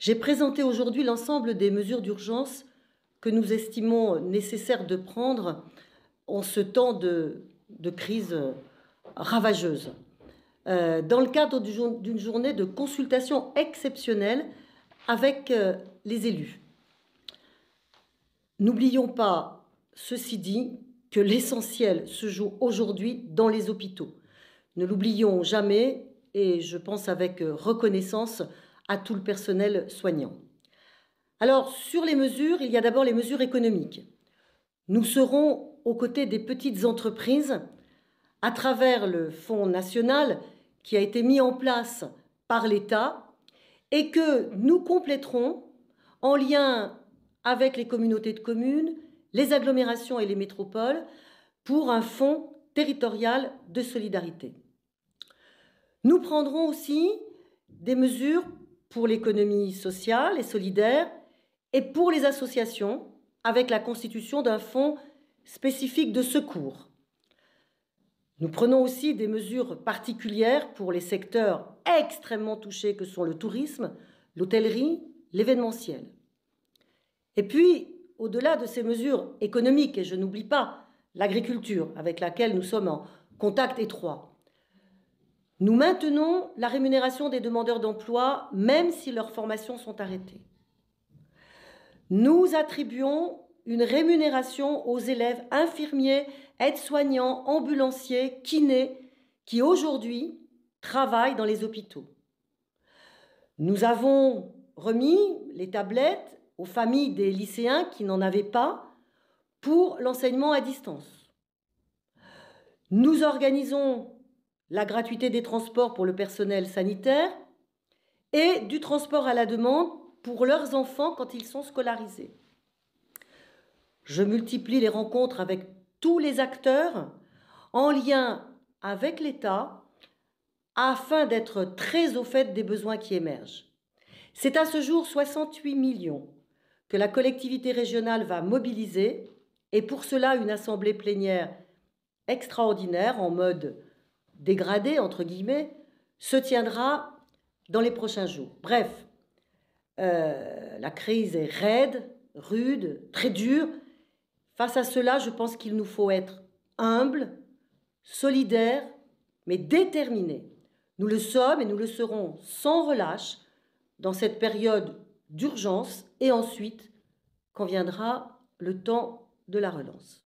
J'ai présenté aujourd'hui l'ensemble des mesures d'urgence que nous estimons nécessaires de prendre en ce temps de, crise ravageuse. Euh, dans le cadre d'une journée de consultation exceptionnelle avec euh, les élus. N'oublions pas, ceci dit, que l'essentiel se joue aujourd'hui dans les hôpitaux. Ne l'oublions jamais et je pense avec euh, reconnaissance à tout le personnel soignant. Alors, sur les mesures, il y a d'abord les mesures économiques. Nous serons aux côtés des petites entreprises à travers le Fonds national qui a été mis en place par l'État et que nous compléterons en lien avec les communautés de communes, les agglomérations et les métropoles pour un fonds territorial de solidarité. Nous prendrons aussi des mesures pour l'économie sociale et solidaire et pour les associations avec la constitution d'un fonds spécifique de secours. Nous prenons aussi des mesures particulières pour les secteurs extrêmement touchés que sont le tourisme, l'hôtellerie, l'événementiel. Et puis, au-delà de ces mesures économiques, et je n'oublie pas l'agriculture avec laquelle nous sommes en contact étroit, nous maintenons la rémunération des demandeurs d'emploi même si leurs formations sont arrêtées. Nous attribuons une rémunération aux élèves infirmiers, aides-soignants, ambulanciers, kinés, qui aujourd'hui travaillent dans les hôpitaux. Nous avons remis les tablettes aux familles des lycéens qui n'en avaient pas pour l'enseignement à distance. Nous organisons la gratuité des transports pour le personnel sanitaire et du transport à la demande pour leurs enfants quand ils sont scolarisés. Je multiplie les rencontres avec tous les acteurs en lien avec l'État afin d'être très au fait des besoins qui émergent. C'est à ce jour 68 millions que la collectivité régionale va mobiliser et pour cela une assemblée plénière extraordinaire en mode dégradée, entre guillemets, se tiendra dans les prochains jours. Bref, euh, la crise est raide, rude, très dure. Face à cela, je pense qu'il nous faut être humbles, solidaires, mais déterminés. Nous le sommes et nous le serons sans relâche dans cette période d'urgence et ensuite quand viendra le temps de la relance.